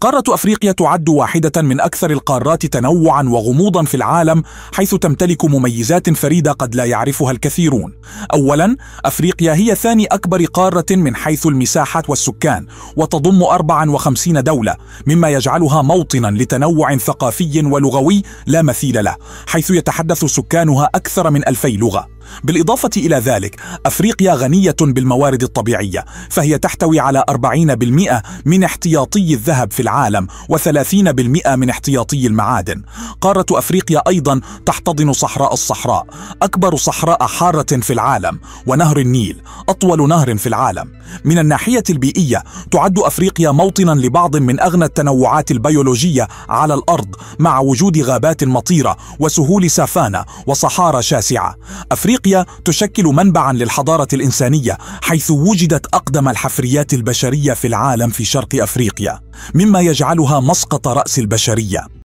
قارة أفريقيا تعد واحدة من أكثر القارات تنوعا وغموضا في العالم حيث تمتلك مميزات فريدة قد لا يعرفها الكثيرون أولا أفريقيا هي ثاني أكبر قارة من حيث المساحة والسكان وتضم 54 دولة مما يجعلها موطنا لتنوع ثقافي ولغوي لا مثيل له حيث يتحدث سكانها أكثر من ألفي لغة بالإضافة إلى ذلك أفريقيا غنية بالموارد الطبيعية فهي تحتوي على 40% من احتياطي الذهب في العالم و30% من احتياطي المعادن قارة أفريقيا أيضا تحتضن صحراء الصحراء أكبر صحراء حارة في العالم ونهر النيل أطول نهر في العالم من الناحية البيئية تعد أفريقيا موطنا لبعض من أغنى التنوعات البيولوجية على الأرض مع وجود غابات مطيرة وسهول سافانا وصحارى شاسعة أفريقيا افريقيا تشكل منبعا للحضاره الانسانيه حيث وجدت اقدم الحفريات البشريه في العالم في شرق افريقيا مما يجعلها مسقط راس البشريه